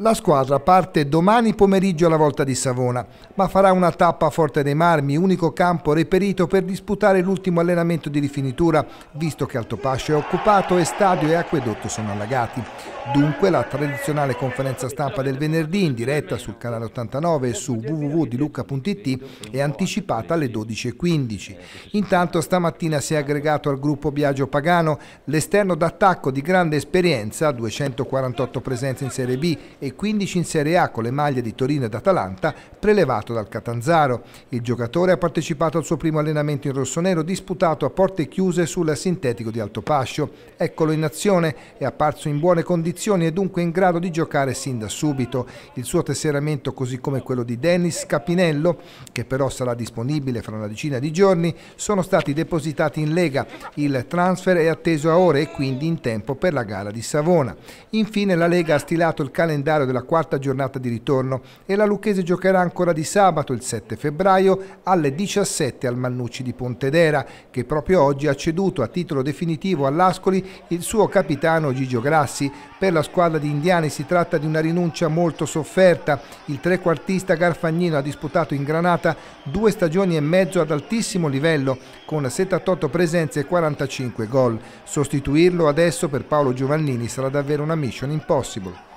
La squadra parte domani pomeriggio alla volta di Savona, ma farà una tappa a Forte dei Marmi, unico campo reperito per disputare l'ultimo allenamento di rifinitura, visto che Altopascio è occupato e stadio e acquedotto sono allagati. Dunque la tradizionale conferenza stampa del venerdì in diretta sul canale 89 e su www.dilucca.it è anticipata alle 12.15. Intanto stamattina si è aggregato al gruppo Biagio Pagano l'esterno d'attacco di grande esperienza, 248 presenze in Serie B e e 15 in Serie A con le maglie di Torino ed Atalanta, prelevato dal Catanzaro. Il giocatore ha partecipato al suo primo allenamento in rossonero disputato a porte chiuse sul sintetico di Altopascio. Eccolo in azione, è apparso in buone condizioni e dunque in grado di giocare sin da subito. Il suo tesseramento, così come quello di Dennis Capinello, che però sarà disponibile fra una decina di giorni, sono stati depositati in Lega. Il transfer è atteso a ore e quindi in tempo per la gara di Savona. Infine la Lega ha stilato il calendario calendario della quarta giornata di ritorno e la Lucchese giocherà ancora di sabato il 7 febbraio alle 17 al Mannucci di Pontedera che proprio oggi ha ceduto a titolo definitivo all'Ascoli il suo capitano Gigio Grassi. Per la squadra di Indiani si tratta di una rinuncia molto sofferta. Il trequartista Garfagnino ha disputato in Granata due stagioni e mezzo ad altissimo livello con 78 presenze e 45 gol. Sostituirlo adesso per Paolo Giovannini sarà davvero una mission impossible.